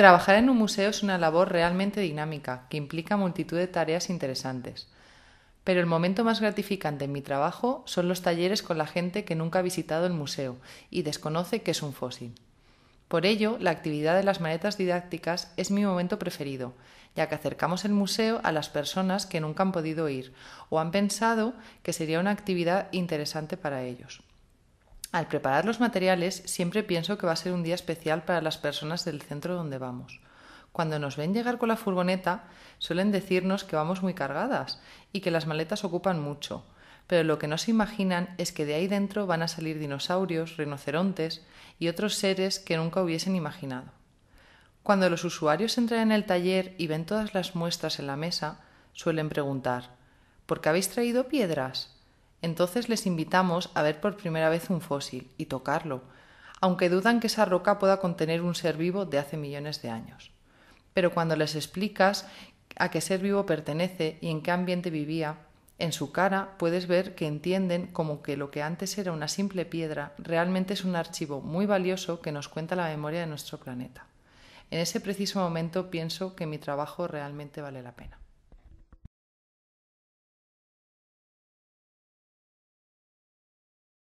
Trabajar en un museo es una labor realmente dinámica, que implica multitud de tareas interesantes. Pero el momento más gratificante en mi trabajo son los talleres con la gente que nunca ha visitado el museo y desconoce que es un fósil. Por ello, la actividad de las maletas didácticas es mi momento preferido, ya que acercamos el museo a las personas que nunca han podido ir o han pensado que sería una actividad interesante para ellos. Al preparar los materiales siempre pienso que va a ser un día especial para las personas del centro donde vamos. Cuando nos ven llegar con la furgoneta suelen decirnos que vamos muy cargadas y que las maletas ocupan mucho, pero lo que no se imaginan es que de ahí dentro van a salir dinosaurios, rinocerontes y otros seres que nunca hubiesen imaginado. Cuando los usuarios entran en el taller y ven todas las muestras en la mesa, suelen preguntar ¿Por qué habéis traído piedras? Entonces les invitamos a ver por primera vez un fósil y tocarlo, aunque dudan que esa roca pueda contener un ser vivo de hace millones de años. Pero cuando les explicas a qué ser vivo pertenece y en qué ambiente vivía, en su cara puedes ver que entienden como que lo que antes era una simple piedra realmente es un archivo muy valioso que nos cuenta la memoria de nuestro planeta. En ese preciso momento pienso que mi trabajo realmente vale la pena.